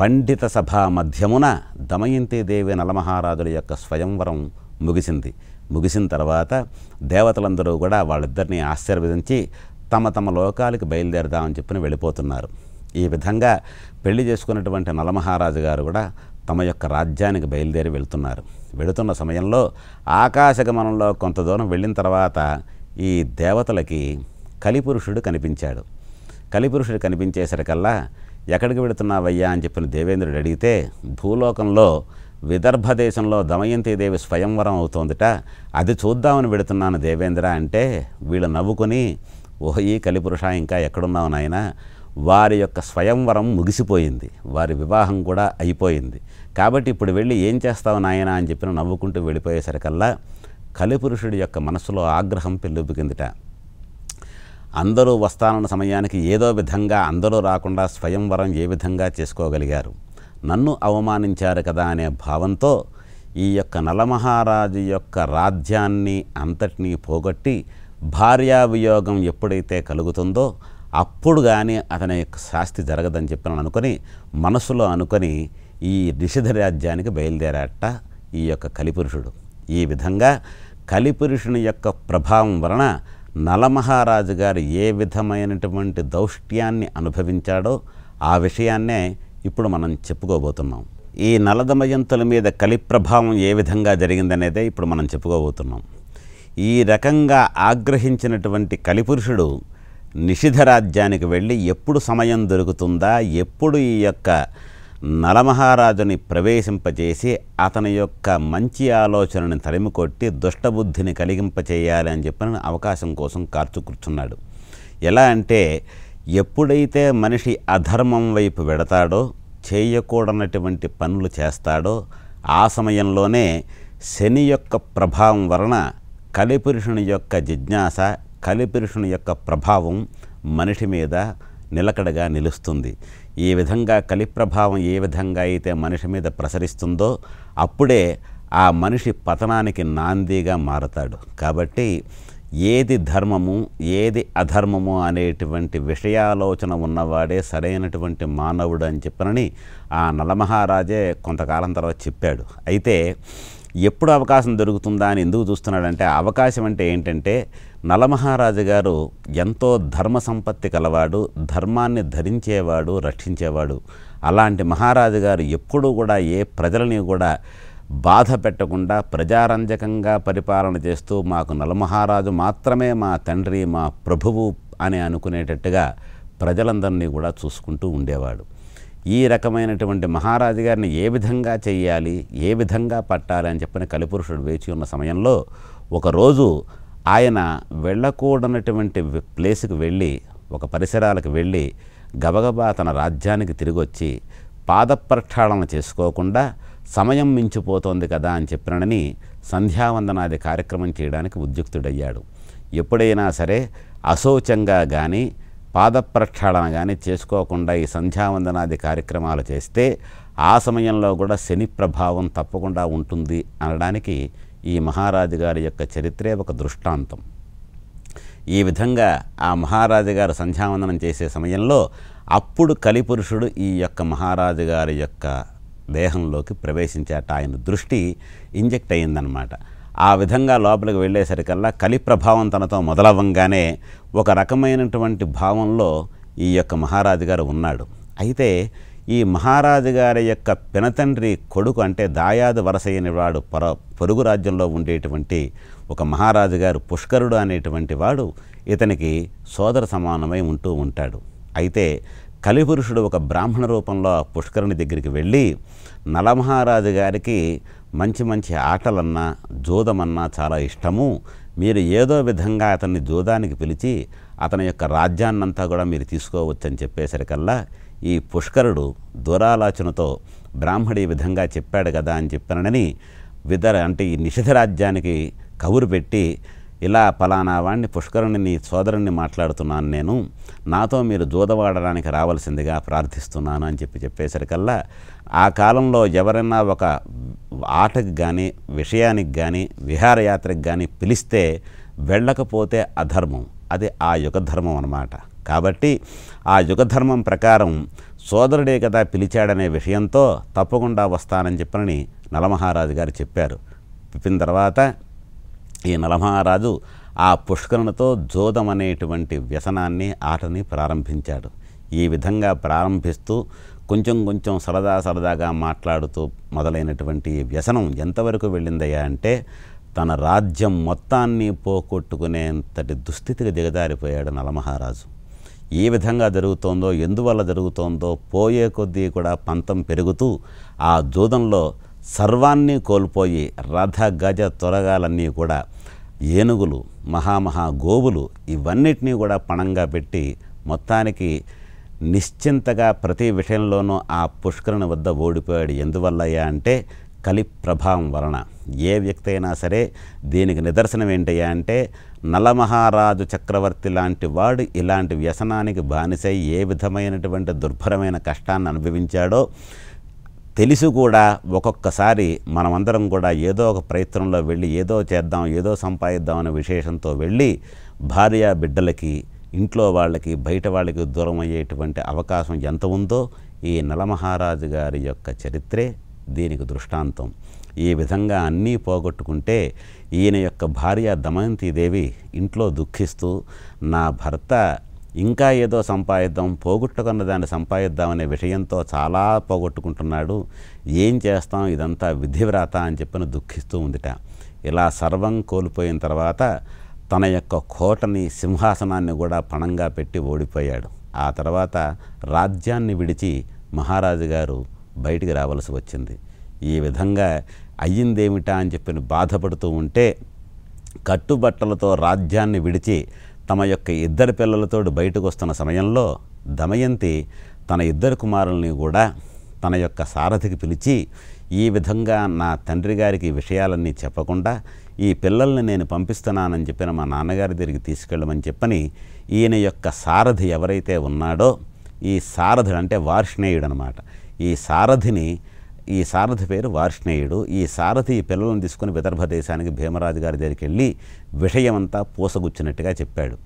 పండిత సభ మధ్యమున దమయంతి దేవి నలమహారాజుల యొక్క స్వయంవరం ముగిసింది ముగిసిన తర్వాత దేవతలందరూ కూడా వాళ్ళిద్దరిని ఆశీర్వదించి తమ తమ లోకాలకి బయలుదేరదామని చెప్పిన వెళ్ళిపోతున్నారు ఈ విధంగా పెళ్లి చేసుకున్నటువంటి నలమహారాజు గారు కూడా తమ యొక్క రాజ్యానికి బయలుదేరి వెళుతున్నారు వెళుతున్న సమయంలో ఆకాశగమనంలో కొంత దూరం వెళ్ళిన తర్వాత ఈ దేవతలకి కలిపురుషుడు కనిపించాడు కలిపురుషుడు కనిపించేసరికల్లా ఎక్కడికి వెళుతున్నావయ్యా అని చెప్పిన దేవేంద్రుడు అడిగితే భూలోకంలో విదర్భ దేశంలో దమయంతి దేవి స్వయంవరం అవుతోందిట అది చూద్దామని వెడుతున్నాను దేవేంద్ర అంటే వీళ్ళు నవ్వుకొని ఓహి కలిపురుష ఇంకా ఎక్కడున్నావు నాయన వారి యొక్క స్వయంవరం ముగిసిపోయింది వారి వివాహం కూడా అయిపోయింది కాబట్టి ఇప్పుడు వెళ్ళి ఏం చేస్తావు నాయన అని చెప్పిన నవ్వుకుంటూ వెళ్ళిపోయేసరికల్లా కలిపురుషుడి యొక్క మనసులో ఆగ్రహం పెళ్ళుబికిందిట అందరూ వస్తానన్న సమయానికి ఏదో విధంగా అందరూ రాకుండా స్వయంవరం ఏ విధంగా చేసుకోగలిగారు నన్ను అవమానించారు కదా అనే భావంతో ఈ యొక్క నలమహారాజు యొక్క రాజ్యాన్ని అంతటినీ పోగొట్టి భార్యావియోగం ఎప్పుడైతే కలుగుతుందో అప్పుడు కానీ అతని యొక్క శాస్తి జరగదని చెప్పిన అనుకొని మనసులో అనుకొని ఈ నిషిధ రాజ్యానికి బయలుదేరాట ఈ యొక్క కలిపురుషుడు ఈ విధంగా కలిపురుషుని యొక్క ప్రభావం వలన నలమహారాజు గారు ఏ విధమైనటువంటి దౌష్ట్యాన్ని అనుభవించాడో ఆ విషయాన్నే ఇప్పుడు మనం చెప్పుకోబోతున్నాం ఈ నలదమయంతుల మీద కలిప్రభావం ఏ విధంగా జరిగిందనేదే ఇప్పుడు మనం చెప్పుకోబోతున్నాం ఈ రకంగా ఆగ్రహించినటువంటి కలిపురుషుడు నిషిధ రాజ్యానికి వెళ్ళి ఎప్పుడు సమయం దొరుకుతుందా ఎప్పుడు ఈ యొక్క నలమహారాజుని ప్రవేశింపచేసి అతని యొక్క మంచి ఆలోచనని తరిమికొట్టి దుష్టబుద్ధిని కలిగింపచేయాలి అని చెప్పిన అవకాశం కోసం కార్చు కూర్చున్నాడు ఎలా అంటే ఎప్పుడైతే మనిషి అధర్మం వైపు వెడతాడో చేయకూడనటువంటి పనులు చేస్తాడో ఆ సమయంలోనే శని యొక్క ప్రభావం వలన కలిపురుషుని యొక్క జిజ్ఞాస కలిపురుషుని యొక్క ప్రభావం మనిషి మీద నిలకడగా నిలుస్తుంది ఈ విధంగా కలిప్రభావం ఏ విధంగా అయితే మనిషి మీద ప్రసరిస్తుందో అప్పుడే ఆ మనిషి పతనానికి నాందీగా మారతాడు కాబట్టి ఏది ధర్మము ఏది అధర్మము అనేటువంటి విషయాలోచన ఉన్నవాడే సరైనటువంటి మానవుడు అని చెప్పనని ఆ నలమహారాజే కొంతకాలం తర్వాత చెప్పాడు అయితే ఎప్పుడు అవకాశం దొరుకుతుందా అని ఎందుకు చూస్తున్నాడంటే అవకాశం అంటే ఏంటంటే నలమహారాజు గారు ఎంతో ధర్మ సంపత్తి కలవాడు ధర్మాన్ని ధరించేవాడు రక్షించేవాడు అలాంటి మహారాజు గారు ఎప్పుడూ కూడా ఏ ప్రజలని కూడా బాధ పెట్టకుండా ప్రజారంజకంగా పరిపాలన చేస్తూ మాకు నలమహారాజు మాత్రమే మా తండ్రి మా ప్రభువు అని అనుకునేటట్టుగా ప్రజలందరినీ కూడా చూసుకుంటూ ఉండేవాడు ఈ రకమైనటువంటి మహారాజు గారిని ఏ విధంగా చేయాలి ఏ విధంగా పట్టాలి అని చెప్పిన కలిపురుషుడు వేచి ఉన్న సమయంలో ఒకరోజు ఆయన వెళ్ళకూడనటువంటి ప్లేస్కి వెళ్ళి ఒక పరిసరాలకు వెళ్ళి గబగబా తన రాజ్యానికి తిరిగి వచ్చి పాదప్రక్షాళన చేసుకోకుండా సమయం మించిపోతోంది కదా అని చెప్పినని సంధ్యావందనాది కార్యక్రమం చేయడానికి ఉద్యుక్తుడయ్యాడు ఎప్పుడైనా సరే అశోచంగా కానీ పాదప్రక్షాళన కానీ చేసుకోకుండా ఈ సంధ్యావందనాది కార్యక్రమాలు చేస్తే ఆ సమయంలో కూడా శని ప్రభావం తప్పకుండా ఉంటుంది అనడానికి ఈ మహారాజు గారి యొక్క చరిత్రే ఒక దృష్టాంతం ఈ విధంగా ఆ మహారాజు గారు సంధ్యావందనం చేసే సమయంలో అప్పుడు కలిపురుషుడు ఈ యొక్క మహారాజు గారి యొక్క దేహంలోకి ప్రవేశించాట ఆయన దృష్టి ఇంజెక్ట్ అయిందనమాట ఆ విధంగా లోపలికి వెళ్ళేసరికల్లా కలి ప్రభావం తనతో మొదలవ్వంగానే ఒక రకమైనటువంటి భావంలో ఈ యొక్క మహారాజు గారు ఉన్నాడు అయితే ఈ మహారాజు గారి యొక్క పినతండ్రి కొడుకు అంటే దాయాదు వరస అనేవాడు పొర పొరుగు రాజ్యంలో ఉండేటువంటి ఒక మహారాజు గారు పుష్కరుడు అనేటువంటి వాడు ఇతనికి సోదర సమానమై ఉంటూ ఉంటాడు అయితే కలిపురుషుడు ఒక బ్రాహ్మణ రూపంలో పుష్కరుని దగ్గరికి వెళ్ళి నలమహారాజు గారికి మంచి మంచి ఆటలన్నా జోదమన్నా చాలా ఇష్టము మీరు ఏదో విధంగా అతన్ని జోదానికి పిలిచి అతని యొక్క రాజ్యాన్నంతా కూడా మీరు తీసుకోవచ్చని చెప్పేసరికల్లా ఈ పుష్కరుడు దురాలోచనతో బ్రాహ్మడి విధంగా చెప్పాడు కదా అని చెప్పానని విదర అంటే ఈ నిషిధ రాజ్యానికి కబురు పెట్టి ఇలా పలానా వాణ్ణి పుష్కరుని నీ సోదరుణ్ణి మాట్లాడుతున్నాను నేను నాతో మీరు జోదవాడడానికి రావాల్సిందిగా ప్రార్థిస్తున్నాను అని చెప్పి చెప్పేసరికల్లా ఆ కాలంలో ఎవరైనా ఒక ఆటకు కానీ విషయానికి కానీ విహారయాత్రకు కానీ పిలిస్తే వెళ్ళకపోతే అధర్మం అది ఆ యుగధర్మం అన్నమాట కాబట్టి ఆ యుగధర్మం ప్రకారం సోదరుడే కదా పిలిచాడనే విషయంతో తప్పకుండా వస్తానని చెప్పని నలమహారాజు గారు చెప్పారు చెప్పిన తర్వాత ఈ నలమహారాజు ఆ పుష్కరణతో జోదం అనేటువంటి వ్యసనాన్ని ఆటని ప్రారంభించాడు ఈ విధంగా ప్రారంభిస్తూ కొంచెం కొంచెం సరదా సరదాగా మాట్లాడుతూ మొదలైనటువంటి వ్యసనం ఎంతవరకు వెళ్ళిందయ్యా అంటే తన రాజ్యం మొత్తాన్ని పోగొట్టుకునేంతటి దుస్థితికి దిగజారిపోయాడు నలమహారాజు ఏ విధంగా జరుగుతోందో ఎందువల్ల జరుగుతోందో పోయే కొద్దీ కూడా పంతం పెరుగుతూ ఆ జూదంలో సర్వాన్ని కోల్పోయి రథ గజ త్వరగాలన్నీ కూడా ఏనుగులు మహామహా గోవులు ఇవన్నిటినీ కూడా పణంగా పెట్టి మొత్తానికి నిశ్చింతగా ప్రతి విషయంలోనూ ఆ పుష్కరుని వద్ద ఓడిపోయాడు ఎందువల్లయ్యా అంటే కలి ప్రభావం వలన ఏ వ్యక్తి అయినా సరే దీనికి నిదర్శనం ఏంటయ్యా అంటే నలమహారాజు చక్రవర్తి లాంటి వాడు ఇలాంటి వ్యసనానికి బానిసై ఏ విధమైనటువంటి దుర్భరమైన కష్టాన్ని అనుభవించాడో తెలుసు కూడా ఒక్కొక్కసారి మనమందరం కూడా ఏదో ఒక ప్రయత్నంలో వెళ్ళి ఏదో చేద్దాం ఏదో సంపాదిద్దాం అనే విశేషంతో వెళ్ళి భార్యా బిడ్డలకి ఇంట్లో వాళ్ళకి బయట వాళ్ళకి దూరం అయ్యేటువంటి అవకాశం ఎంత ఉందో ఈ నలమహారాజు గారి యొక్క చరిత్రే దీనికి దృష్టాంతం ఈ విధంగా అన్నీ పోగొట్టుకుంటే ఈయన యొక్క భార్య దమయంతిదేవి ఇంట్లో దుఃఖిస్తూ నా భర్త ఇంకా ఏదో సంపాదిద్దాం పోగొట్టుకున్న దాన్ని సంపాదిద్దామనే విషయంతో చాలా పోగొట్టుకుంటున్నాడు ఏం చేస్తాం ఇదంతా విధివ్రాత అని చెప్పిన దుఃఖిస్తూ ఉందిట ఇలా సర్వం కోల్పోయిన తర్వాత తన యొక్క కోటని సింహాసనాన్ని కూడా పణంగా పెట్టి ఓడిపోయాడు ఆ తర్వాత రాజ్యాన్ని విడిచి మహారాజు గారు బయటికి రావాల్సి వచ్చింది ఈ విధంగా అయ్యిందేమిటా అని చెప్పి బాధపడుతూ ఉంటే కట్టుబట్టలతో రాజ్యాన్ని విడిచి తమ యొక్క ఇద్దరు పిల్లలతో బయటకు వస్తున్న సమయంలో దమయంతి తన ఇద్దరు కుమారుల్ని కూడా తన యొక్క సారథికి పిలిచి ఈ విధంగా నా తండ్రి గారికి విషయాలన్నీ చెప్పకుండా ఈ పిల్లల్ని నేను పంపిస్తున్నానని చెప్పిన మా నాన్నగారి దగ్గరికి తీసుకెళ్ళమని చెప్పని ఈయన యొక్క సారథి ఎవరైతే ఉన్నాడో ఈ సారథుడు అంటే వార్ష్ణేయుడు అనమాట ఈ సారథిని ఈ సారథి పేరు వార్ష్ణేయుడు ఈ సారథి పిల్లలను తీసుకుని విదర్భ దేశానికి భీమరాజు గారి దగ్గరికి వెళ్ళి విషయమంతా పూసగుచ్చినట్టుగా చెప్పాడు